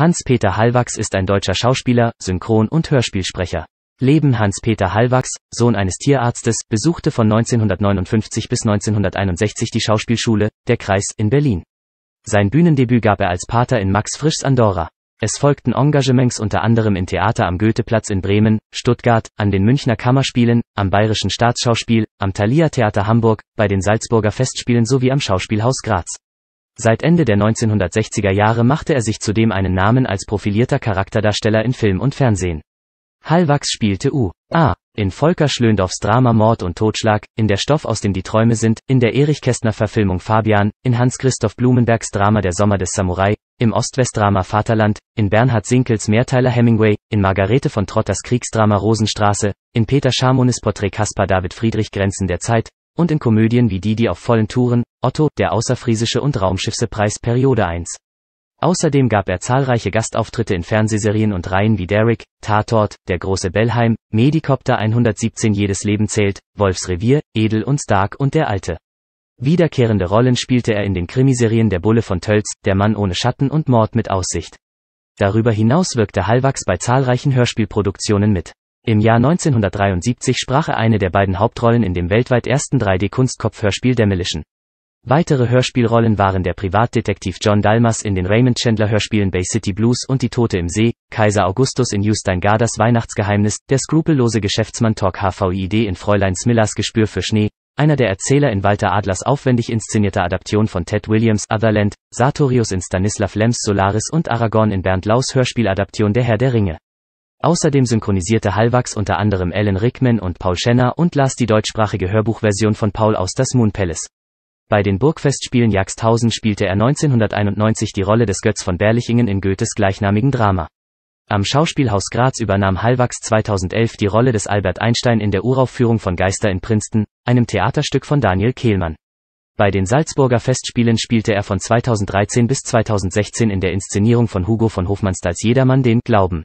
Hans-Peter Hallwachs ist ein deutscher Schauspieler, Synchron- und Hörspielsprecher. Leben Hans-Peter Hallwachs, Sohn eines Tierarztes, besuchte von 1959 bis 1961 die Schauspielschule, der Kreis, in Berlin. Sein Bühnendebüt gab er als Pater in Max Frischs Andorra. Es folgten Engagements unter anderem im Theater am Goetheplatz in Bremen, Stuttgart, an den Münchner Kammerspielen, am Bayerischen Staatsschauspiel, am Thalia Theater Hamburg, bei den Salzburger Festspielen sowie am Schauspielhaus Graz. Seit Ende der 1960er Jahre machte er sich zudem einen Namen als profilierter Charakterdarsteller in Film und Fernsehen. Hallwachs spielte U.A. in Volker Schlöndorffs Drama Mord und Totschlag, in der Stoff aus dem die Träume sind, in der Erich Kästner Verfilmung Fabian, in Hans-Christoph Blumenbergs Drama Der Sommer des Samurai, im Ost-West-Drama Vaterland, in Bernhard Sinkels Mehrteiler Hemingway, in Margarete von Trotters Kriegsdrama Rosenstraße, in Peter Schamones Porträt Caspar David Friedrich Grenzen der Zeit, und in Komödien wie die, die auf vollen Touren, Otto, der Außerfriesische und Raumschiffsepreis Periode 1. Außerdem gab er zahlreiche Gastauftritte in Fernsehserien und Reihen wie Derek, Tatort, Der große Bellheim, Medikopter 117 Jedes Leben zählt, Wolfs Revier, Edel und Stark und Der Alte. Wiederkehrende Rollen spielte er in den Krimiserien Der Bulle von Tölz, Der Mann ohne Schatten und Mord mit Aussicht. Darüber hinaus wirkte Hallwachs bei zahlreichen Hörspielproduktionen mit. Im Jahr 1973 sprach er eine der beiden Hauptrollen in dem weltweit ersten 3 d kunstkopfhörspiel Demolition. Weitere Hörspielrollen waren der Privatdetektiv John Dalmas in den Raymond Chandler Hörspielen Bay City Blues und Die Tote im See, Kaiser Augustus in Justin Garders Weihnachtsgeheimnis, der skrupellose Geschäftsmann Talk HVID in Fräulein Smillers Gespür für Schnee, einer der Erzähler in Walter Adlers aufwendig inszenierter Adaption von Ted Williams Otherland, Sartorius in Stanislav Lems Solaris und Aragorn in Bernd Laus Hörspieladaption Der Herr der Ringe. Außerdem synchronisierte Halwachs unter anderem Alan Rickman und Paul Schenner und las die deutschsprachige Hörbuchversion von Paul aus Das Moon Palace. Bei den Burgfestspielen Jagsthausen spielte er 1991 die Rolle des Götz von Berlichingen in Goethes gleichnamigen Drama. Am Schauspielhaus Graz übernahm Hallwachs 2011 die Rolle des Albert Einstein in der Uraufführung von Geister in Princeton, einem Theaterstück von Daniel Kehlmann. Bei den Salzburger Festspielen spielte er von 2013 bis 2016 in der Inszenierung von Hugo von Hofmannsthals Jedermann den Glauben.